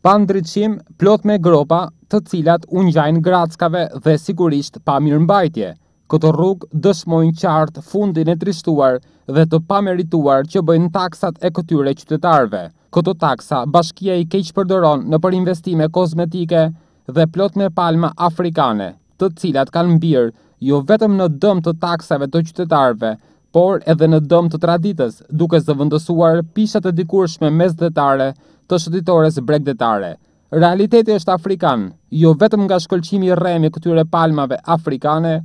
pa ndryqim plot me gropa të cilat unë gjajnë grackave dhe sigurisht pa mirë mbajtje. Këto rrugë dëshmojnë qartë fundin e trishtuar dhe të pamerituar që bëjnë taksat e këtyre qytetarve. Këto taksa bashkia i keqë përdoron në përinvestime kozmetike dhe plot me palma afrikane, të cilat kanë mbirë jo vetëm në dëm të taksave të qytetarve, por edhe në dëm të traditës, duke zëvëndësuar pishat e dikurshme mes të shëtitores breg Realiteti është Afrikan, jo vetëm nga shkëllqimi remi këtyre palmave Afrikane,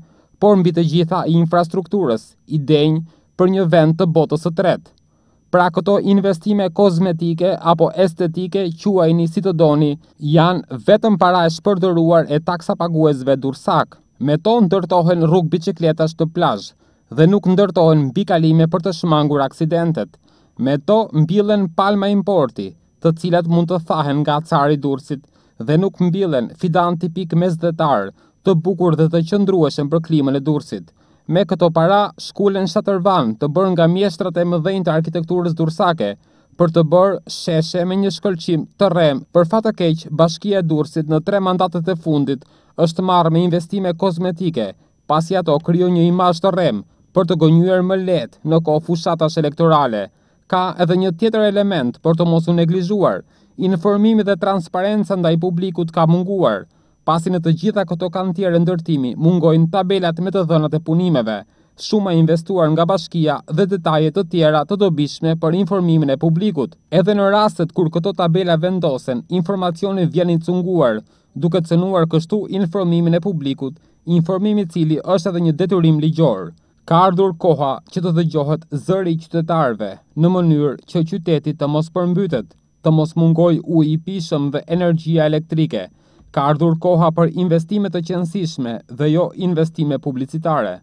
por mbi të gjitha i infrastrukturës, i denjë për një vend të botës të tretë. Pra këto investime kozmetike apo estetike quaj një si të doni janë vetëm para e shpërdëruar e taksa paguezve dursak. Me to ndërtohen rrug bicikletash të plajhë, dhe nuk ndërtohen mbi kalime për të shmangur aksidentet. Me to, mbilen palma importi, të cilat mund të thahen nga cari dursit, dhe nuk mbilen fidan tipik me zdetarë të bukur dhe të qëndrueshen për klimën e dursit. Me këto para, shkullen shatërvan të bërë nga mjeshtrat e mëdhenj të arkitekturës dursake, për të bërë sheshe me një shkëllqim të rem për fatë keq bashkia e dursit në tre mandatet e fundit është marrë me investime kozmetike, pasi ato kryo një të remë, për të gënyër më let në ko fushatas elektorale. Ka edhe një tjetër element për të mosu neglizhuar. informimi dhe transparenca nda i publikut ka munguar, pasin e të gjitha këto kanë tjere ndërtimi mungojnë tabelat me të dhënat e punimeve, shuma investuar nga bashkia dhe detajet të tjera të dobishme për informimin e publikut. Edhe në rastet kur këto tabela vendosen, informacioni vjenit sunguar, duke cënuar kështu informimin e publikut, informimi cili është edhe një deturim ligjorë. Ka ardhur koha që të dëgjohet zëri i qytetarëve, në mënyrë që qyteti të mos përmbytet, të mos mungojë uji i pijshëm dhe energia elektrike. Ka ardhur koha për investime të çmueshme dhe jo investime publicitare.